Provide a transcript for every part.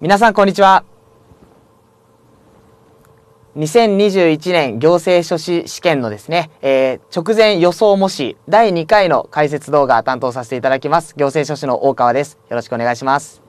皆さんこんにちは2021年行政書士試験のですね、えー、直前予想模試第2回の解説動画担当させていただきます行政書士の大川ですよろしくお願いします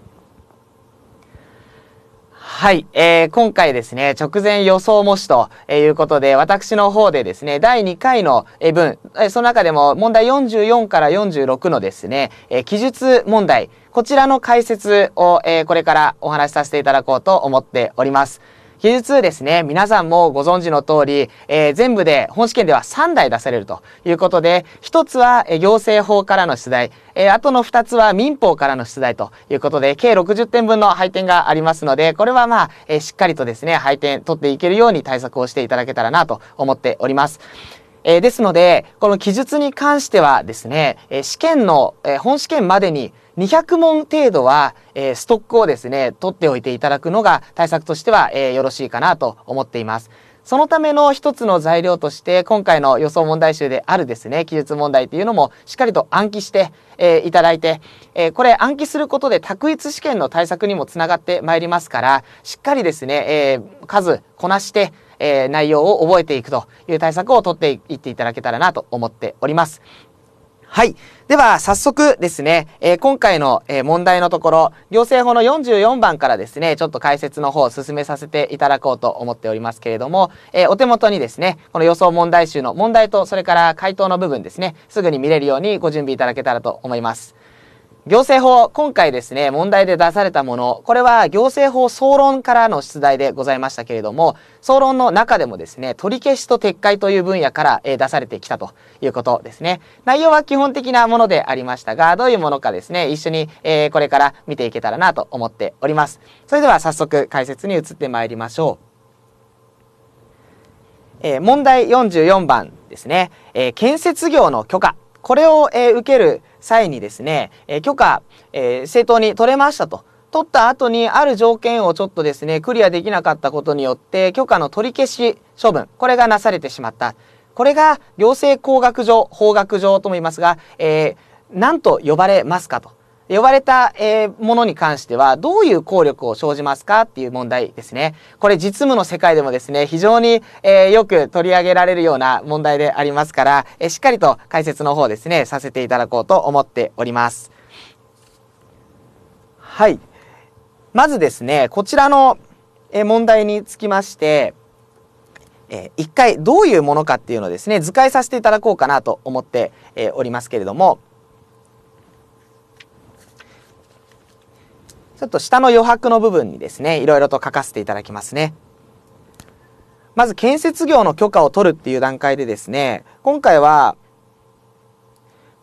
はい、えー、今回ですね、直前予想模試ということで、私の方でですね、第2回の文、その中でも問題44から46のですね、えー、記述問題、こちらの解説を、えー、これからお話しさせていただこうと思っております。記述ですね、皆さんもご存知の通り、えー、全部で本試験では3台出されるということで、一つは行政法からの出題、えー、あとの二つは民法からの出題ということで、計60点分の配点がありますので、これはまあ、えー、しっかりとですね、配点取っていけるように対策をしていただけたらなと思っております。えー、ですので、この記述に関してはですね、え試験の、え本試験までに200問程度は、えー、ストックをですね、取っておいていただくのが対策としては、えー、よろしいかなと思っています。そのための一つの材料として、今回の予想問題集であるですね、記述問題というのもしっかりと暗記して、えー、いただいて、えー、これ暗記することで卓一試験の対策にもつながってまいりますから、しっかりですね、えー、数こなして、えー、内容を覚えていくという対策を取っていっていただけたらなと思っております。はい。では、早速ですね、えー、今回の、えー、問題のところ、行政法の44番からですね、ちょっと解説の方を進めさせていただこうと思っておりますけれども、えー、お手元にですね、この予想問題集の問題と、それから回答の部分ですね、すぐに見れるようにご準備いただけたらと思います。行政法、今回ですね、問題で出されたもの、これは行政法総論からの出題でございましたけれども、総論の中でもですね、取り消しと撤回という分野から出されてきたということですね。内容は基本的なものでありましたが、どういうものかですね、一緒にこれから見ていけたらなと思っております。それでは早速解説に移ってまいりましょう。えー、問題44番ですね、えー、建設業の許可、これを、え受ける際にですね、え許可、え正当に取れましたと。取った後にある条件をちょっとですね、クリアできなかったことによって、許可の取り消し処分、これがなされてしまった。これが行政工学上、法学上とも言いますが、えー、何と呼ばれますかと。呼ばれた、えー、ものに関してはどういう効力を生じますかっていう問題ですね。これ実務の世界でもですね、非常に、えー、よく取り上げられるような問題でありますから、えー、しっかりと解説の方ですね、させていただこうと思っております。はい。まずですね、こちらの、え問題につきまして、えー、一回どういうものかっていうのをですね、図解させていただこうかなと思って、えおりますけれども、ちょっと下の余白の部分にですね、いろいろと書かせていただきますね。まず建設業の許可を取るっていう段階でですね、今回は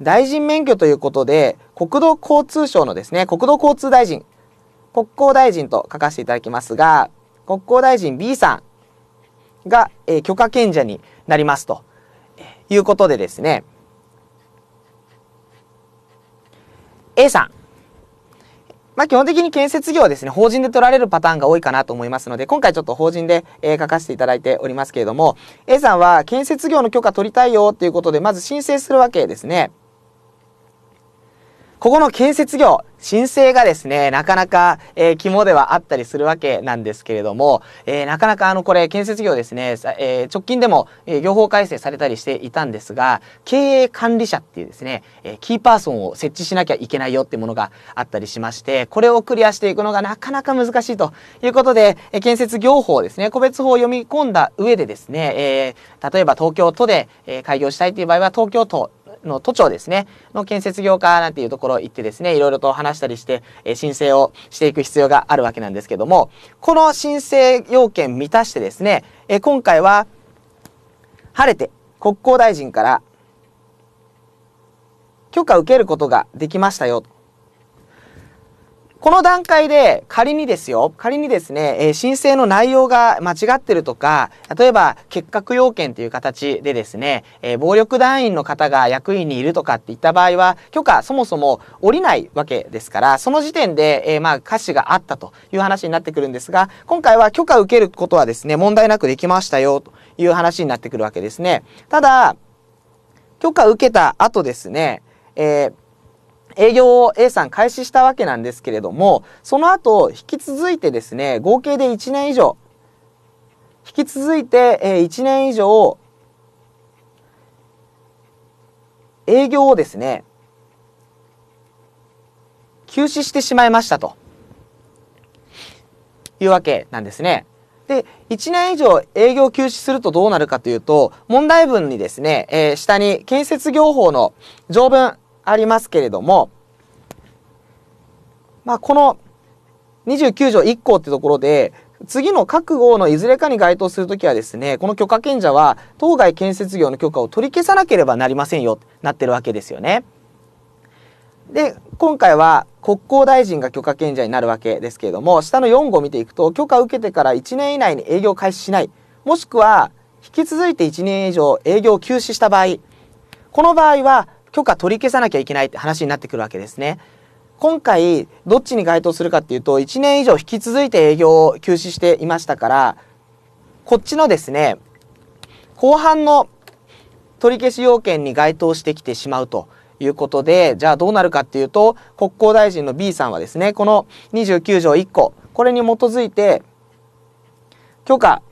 大臣免許ということで、国土交通省のですね、国土交通大臣、国交大臣と書かせていただきますが、国交大臣 B さんが、えー、許可権者になりますということでですね、A さんまあ、基本的に建設業はですね、法人で取られるパターンが多いかなと思いますので、今回ちょっと法人で、えー、書かせていただいておりますけれども、A さんは建設業の許可取りたいよっていうことで、まず申請するわけですね。ここの建設業、申請がですね、なかなか、えー、肝ではあったりするわけなんですけれども、えー、なかなかあの、これ、建設業ですね、えー、直近でも、えー、業法改正されたりしていたんですが、経営管理者っていうですね、えー、キーパーソンを設置しなきゃいけないよってものがあったりしまして、これをクリアしていくのがなかなか難しいということで、えー、建設業法ですね、個別法を読み込んだ上でですね、えー、例えば東京都で、えー、開業したいという場合は、東京都の都庁ですね、の建設業家なんていうところ行ってですね、いろいろと話したりして、え申請をしていく必要があるわけなんですけども、この申請要件満たしてですね、え今回は晴れて国交大臣から許可を受けることができましたよ。この段階で仮にですよ、仮にですね、えー、申請の内容が間違ってるとか、例えば結核要件という形でですね、えー、暴力団員の方が役員にいるとかっていった場合は、許可そもそも降りないわけですから、その時点で、えー、まあ、歌詞があったという話になってくるんですが、今回は許可受けることはですね、問題なくできましたよという話になってくるわけですね。ただ、許可受けた後ですね、えー営業を A さん開始したわけなんですけれども、その後、引き続いてですね、合計で1年以上、引き続いて、え1年以上、営業をですね、休止してしまいましたというわけなんですね。で、1年以上営業休止するとどうなるかというと、問題文にですね、えー、下に建設業法の条文、ありますけれども、まあ、この29条1項ってところで、次の各号のいずれかに該当するときはですね、この許可権者は当該建設業の許可を取り消さなければなりませんよ、なってるわけですよね。で、今回は国交大臣が許可権者になるわけですけれども、下の4号を見ていくと、許可を受けてから1年以内に営業開始しない、もしくは引き続いて1年以上営業を休止した場合、この場合は許可取り消さなきゃいけないって話になってくるわけですね。今回、どっちに該当するかっていうと、1年以上引き続いて営業を休止していましたから、こっちのですね、後半の取り消し要件に該当してきてしまうということで、じゃあどうなるかっていうと、国交大臣の B さんはですね、この29条1個、これに基づいて、許可、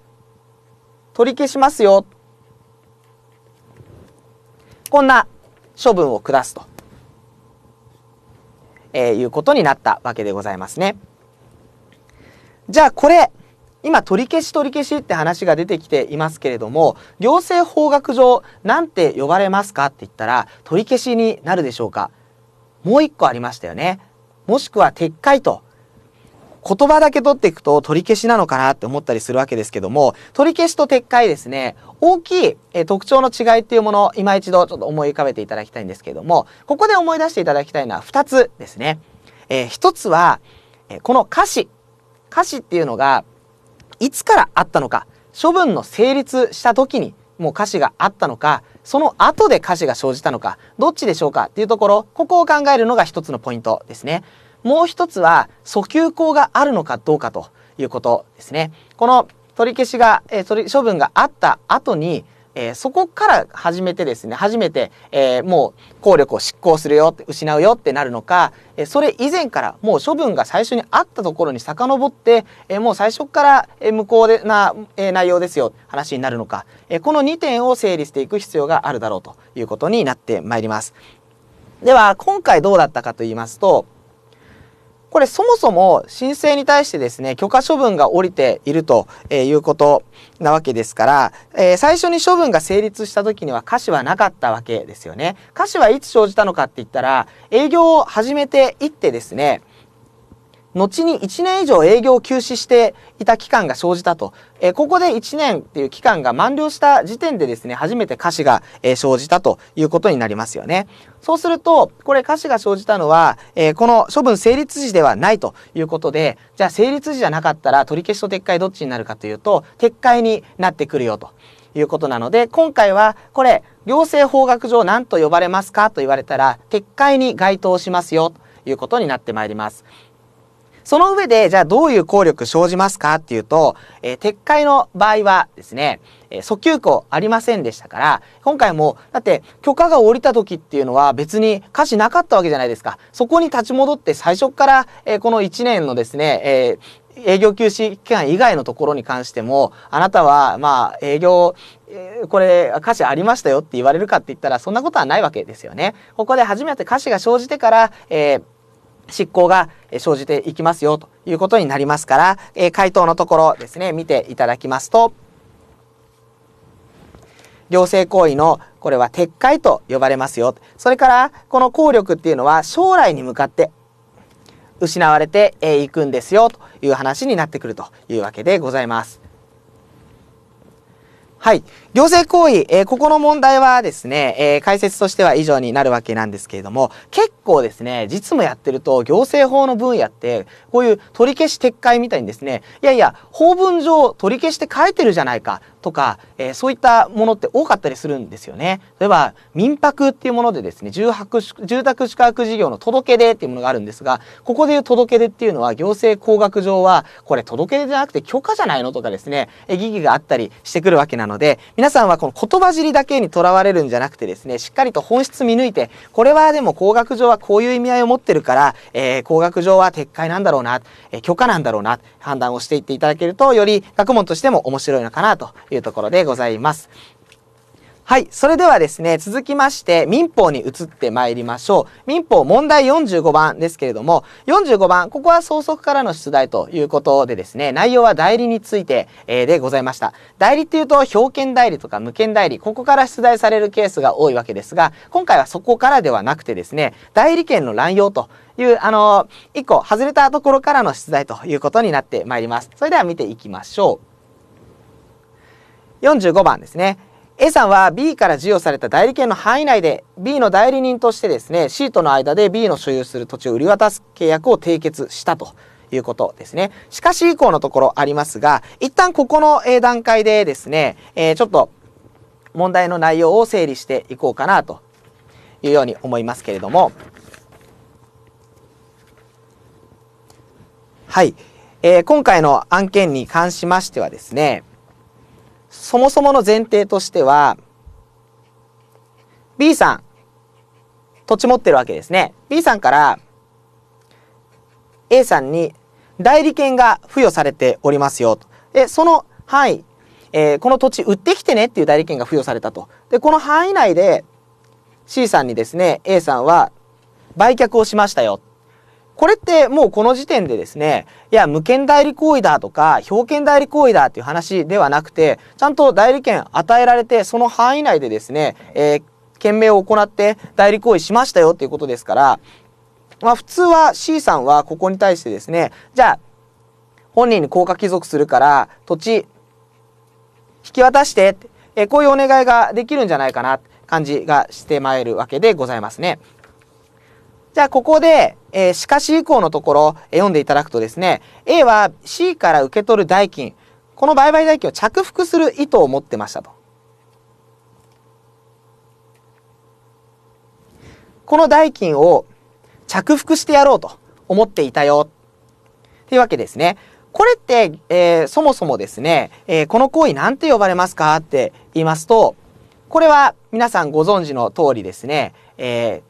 取り消しますよ。こんな処分を下すと、えー、いうことになったわけでございますね。じゃあこれ、今取り消し取り消しって話が出てきていますけれども、行政法学上なんて呼ばれますかって言ったら取り消しになるでしょうかもう一個ありましたよね。もしくは撤回と言葉だけ取っていくと取り消しなのかなって思ったりするわけですけども、取り消しと撤回ですね、大きい、特徴の違いっていうものを今一度ちょっと思い浮かべていただきたいんですけども、ここで思い出していただきたいのは2つですね。えー、1つは、この歌詞。歌詞っていうのが、いつからあったのか、処分の成立した時にもう歌詞があったのか、その後で歌詞が生じたのか、どっちでしょうかっていうところ、ここを考えるのが一つのポイントですね。もう一つは訴求項があるのかどうかということですね。この取り消しが、えー、取り処分があった後に、えー、そこから始めてですね、初めて、えー、もう効力を執行するよって、失うよってなるのか、えー、それ以前からもう処分が最初にあったところに遡って、えー、もう最初から無効でな、えー、内容ですよ、話になるのか、えー、この2点を整理していく必要があるだろうということになってまいります。では、今回どうだったかと言いますと、これそもそも申請に対してですね、許可処分が下りているということなわけですから、えー、最初に処分が成立した時には歌詞はなかったわけですよね。歌詞はいつ生じたのかって言ったら、営業を始めていってですね、後に1年以上営業を休止していた期間が生じたと、えー、ここで1年っていう期間が満了した時点でですね、初めて歌詞が、えー、生じたということになりますよね。そうすると、これ歌詞が生じたのは、えー、この処分成立時ではないということで、じゃあ成立時じゃなかったら取り消しと撤回どっちになるかというと、撤回になってくるよということなので、今回はこれ、行政法学上何と呼ばれますかと言われたら、撤回に該当しますよということになってまいります。その上で、じゃあどういう効力生じますかっていうと、えー、撤回の場合はですね、えー、訴求項ありませんでしたから、今回も、だって許可が下りた時っていうのは別に価値なかったわけじゃないですか。そこに立ち戻って最初から、えー、この1年のですね、えー営業休止期間以外のところに関しても、あなたは、まあ、営業、えー、これ、歌詞ありましたよって言われるかって言ったら、そんなことはないわけですよね。ここで初めて歌詞が生じてから、えー執行が生じていきますよということになりますから、え回答のところですね、見ていただきますと、行政行為のこれは撤回と呼ばれますよ。それからこの効力っていうのは将来に向かって失われていくんですよという話になってくるというわけでございます。はい。行政行為、えー、ここの問題はですね、えー、解説としては以上になるわけなんですけれども、結構ですね、実務やってると行政法の分野って、こういう取り消し撤回みたいにですね、いやいや、法文上取り消して書いてるじゃないかとか、えー、そういったものって多かったりするんですよね。例えば、民泊っていうものでですね、住宅住宅宿泊事業の届け出っていうものがあるんですが、ここでいう届け出っていうのは行政工学上は、これ届け出じゃなくて許可じゃないのとかですね、えー、疑義があったりしてくるわけなので、皆さんはこの言葉尻だけにとらわれるんじゃなくてですね、しっかりと本質見抜いて、これはでも工学上はこういう意味合いを持ってるから、えー、工学上は撤回なんだろうな、えー、許可なんだろうな、判断をしていっていただけると、より学問としても面白いのかなというところでございます。はい。それではですね、続きまして民法に移ってまいりましょう。民法問題45番ですけれども、45番、ここは相続からの出題ということでですね、内容は代理について、えー、でございました。代理っていうと、表券代理とか無権代理、ここから出題されるケースが多いわけですが、今回はそこからではなくてですね、代理権の乱用という、あのー、1個外れたところからの出題ということになってまいります。それでは見ていきましょう。45番ですね。A さんは B から授与された代理権の範囲内で B の代理人としてですね C との間で B の所有する土地を売り渡す契約を締結したということですね。しかし以降のところありますが一旦ここの段階でですね、えー、ちょっと問題の内容を整理していこうかなというように思いますけれどもはい、えー、今回の案件に関しましてはですねそもそもの前提としては、B さん、土地持ってるわけですね。B さんから A さんに代理権が付与されておりますよと。で、その範囲、えー、この土地売ってきてねっていう代理権が付与されたと。で、この範囲内で C さんにですね、A さんは売却をしましたよ。これってもうこの時点でですね、いや、無権代理行為だとか、表権代理行為だっていう話ではなくて、ちゃんと代理権与えられて、その範囲内でですね、えー、件名を行って代理行為しましたよっていうことですから、まあ普通は C さんはここに対してですね、じゃあ、本人に降下帰属するから、土地、引き渡して、えこういうお願いができるんじゃないかな、感じがしてまいるわけでございますね。じゃあ、ここで、えー、しかし以降のところ、え読んでいただくとですね、A は C から受け取る代金、この売買代金を着服する意図を持ってましたと。この代金を着服してやろうと思っていたよ。っていうわけですね。これって、えー、そもそもですね、えー、この行為なんて呼ばれますかって言いますと、これは皆さんご存知の通りですね、えー、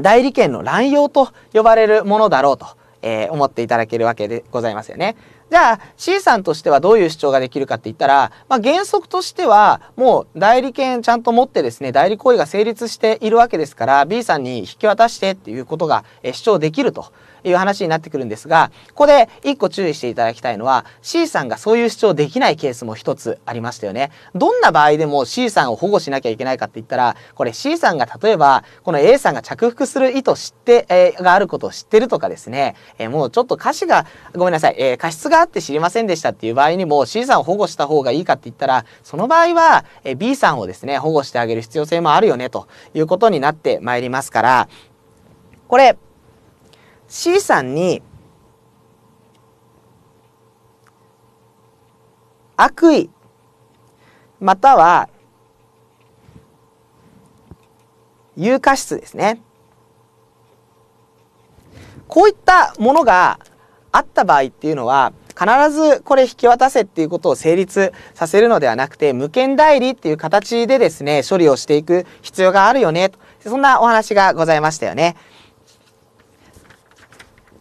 代理権の乱用と呼ばれるものだろうと、えー、思っていただけるわけでございますよね。じゃあ C さんとしてはどういう主張ができるかって言ったら、まあ、原則としてはもう代理権ちゃんと持ってですね代理行為が成立しているわけですから B さんに引き渡してっていうことが主張できると。いう話になってくるんですが、ここで一個注意していただきたいのは、C さんがそういう主張できないケースも一つありましたよね。どんな場合でも C さんを保護しなきゃいけないかって言ったら、これ C さんが例えば、この A さんが着服する意図知って、えー、があることを知ってるとかですね、えー、もうちょっと歌詞が、ごめんなさい、えー、過失があって知りませんでしたっていう場合にも C さんを保護した方がいいかって言ったら、その場合は、え B さんをですね、保護してあげる必要性もあるよねということになってまいりますから、これ、C さんに悪意または有価質ですねこういったものがあった場合っていうのは必ずこれ引き渡せっていうことを成立させるのではなくて無権代理っていう形でですね処理をしていく必要があるよねとそんなお話がございましたよね。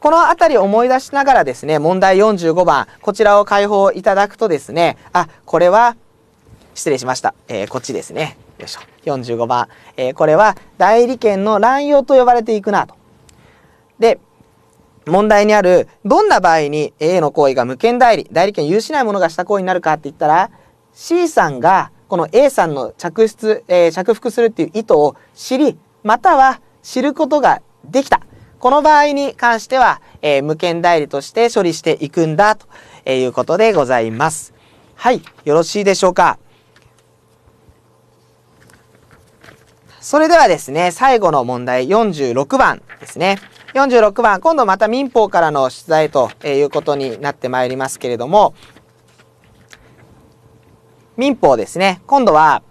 このあたりを思い出しながらですね、問題45番、こちらを解放いただくとですね、あ、これは、失礼しました。えー、こっちですね。よいしょ。45番。えー、これは代理権の乱用と呼ばれていくなと。で、問題にある、どんな場合に A の行為が無権代理、代理権有しない者がした行為になるかって言ったら、C さんがこの A さんの着出、えー、着服するっていう意図を知り、または知ることができた。この場合に関しては、えー、無権代理として処理していくんだということでございます。はい、よろしいでしょうか。それではですね、最後の問題46番ですね。46番、今度また民法からの出題ということになってまいりますけれども、民法ですね。今度は、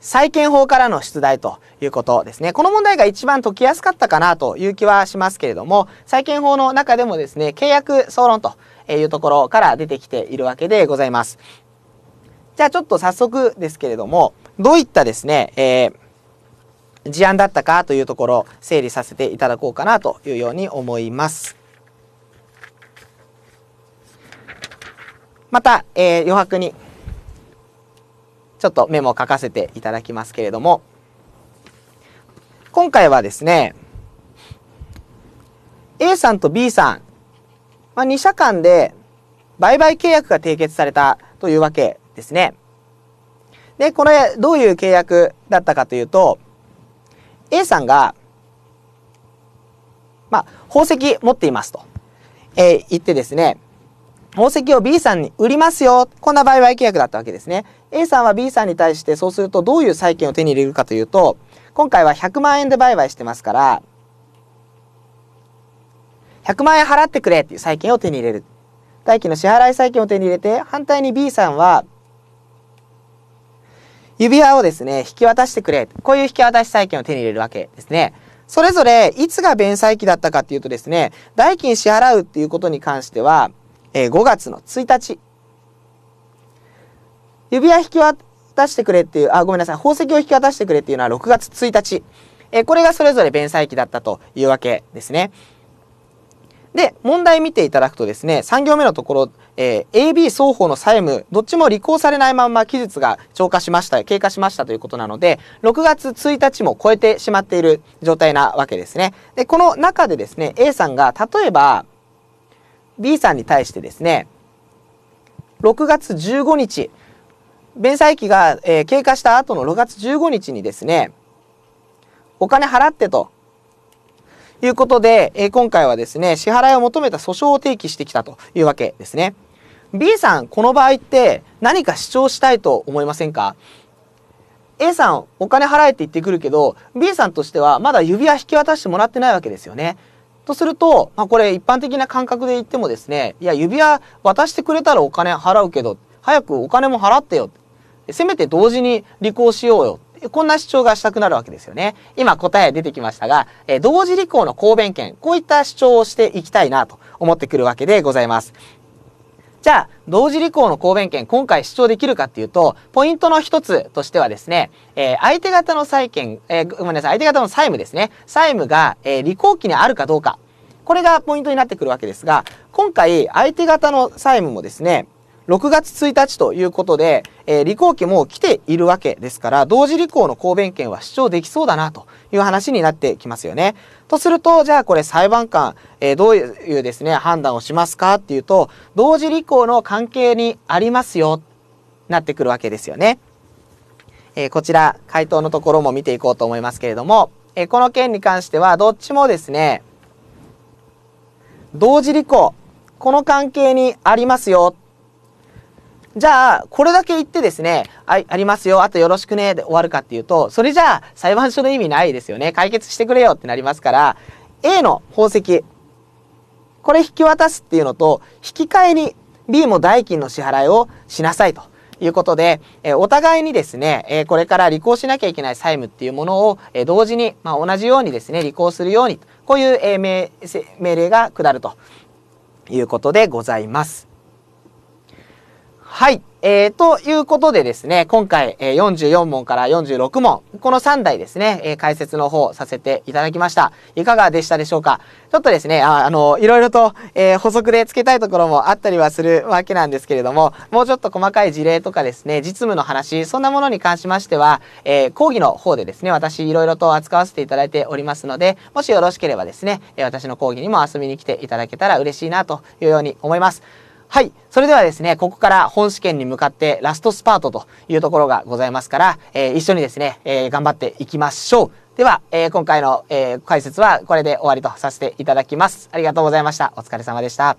債権法からの出題ということですね。この問題が一番解きやすかったかなという気はしますけれども、債権法の中でもですね、契約総論というところから出てきているわけでございます。じゃあちょっと早速ですけれども、どういったですね、えー、事案だったかというところ整理させていただこうかなというように思います。また、えー、余白にちょっとメモを書かせていただきますけれども、今回はですね、A さんと B さん、まあ、2社間で売買契約が締結されたというわけですね。で、これ、どういう契約だったかというと、A さんが、まあ、宝石持っていますと、えー、言ってですね、宝石を B さんに売りますよ。こんな売買契約だったわけですね。A さんは B さんに対してそうするとどういう債権を手に入れるかというと、今回は100万円で売買してますから、100万円払ってくれっていう債権を手に入れる。代金の支払い債権を手に入れて、反対に B さんは、指輪をですね、引き渡してくれ。こういう引き渡し債権を手に入れるわけですね。それぞれ、いつが弁済期だったかっていうとですね、代金支払うっていうことに関しては、えー、5月の1日、指輪引き渡してくれっていう、あ、ごめんなさい、宝石を引き渡してくれっていうのは6月1日、えー、これがそれぞれ弁済期だったというわけですね。で、問題見ていただくとですね、3行目のところ、えー、AB 双方の債務、どっちも履行されないまま期日が超過しました、経過しましたということなので、6月1日も超えてしまっている状態なわけですね。で、この中でですね、A さんが、例えば、B さんに対してですね、6月15日、弁済期が、えー、経過した後の6月15日にですね、お金払ってということで、えー、今回はですね、支払いを求めた訴訟を提起してきたというわけですね。B さん、この場合って何か主張したいと思いませんか A さん、お金払えって言ってくるけど、B さんとしてはまだ指輪引き渡してもらってないわけですよね。とすると、まあ、これ一般的な感覚で言ってもですね、いや、指輪渡してくれたらお金払うけど、早くお金も払ってよ。せめて同時に履行しようよ。こんな主張がしたくなるわけですよね。今答え出てきましたが、え同時履行の公弁権、こういった主張をしていきたいなと思ってくるわけでございます。じゃあ、同時履行の公弁権、今回主張できるかっていうと、ポイントの一つとしてはですね、えー、相手方の債権、えー、ごめんなさい、相手方の債務ですね。債務が、えー、履行期にあるかどうか。これがポイントになってくるわけですが、今回、相手方の債務もですね、6月1日ということで、えー、履行期も来ているわけですから、同時履行の抗弁権は主張できそうだなという話になってきますよね。とすると、じゃあこれ裁判官、えー、どういうですね、判断をしますかっていうと、同時履行の関係にありますよ、なってくるわけですよね。えー、こちら、回答のところも見ていこうと思いますけれども、えこの件に関しては、どっちもですね、同時履行、この関係にありますよ、じゃあ、これだけ言ってですね、あ、ありますよ、あとよろしくね、で終わるかっていうと、それじゃあ、裁判所の意味ないですよね。解決してくれよってなりますから、A の宝石、これ引き渡すっていうのと、引き換えに B も代金の支払いをしなさいと。いうことで、えお互いにですね、えこれから履行しなきゃいけない債務っていうものを、え同時に、まあ、同じようにですね、履行するように、こういう、え命令が下るということでございます。はい。えー、ということでですね、今回、えー、44問から46問、この3題ですね、えー、解説の方させていただきました。いかがでしたでしょうかちょっとですね、あ、あの、いろいろと、えー、補足で付けたいところもあったりはするわけなんですけれども、もうちょっと細かい事例とかですね、実務の話、そんなものに関しましては、え講義の方でですね、私いろいろと扱わせていただいておりますので、もしよろしければですね、私の講義にも遊びに来ていただけたら嬉しいなというように思います。はい。それではですね、ここから本試験に向かってラストスパートというところがございますから、えー、一緒にですね、えー、頑張っていきましょう。では、えー、今回の、え解説はこれで終わりとさせていただきます。ありがとうございました。お疲れ様でした。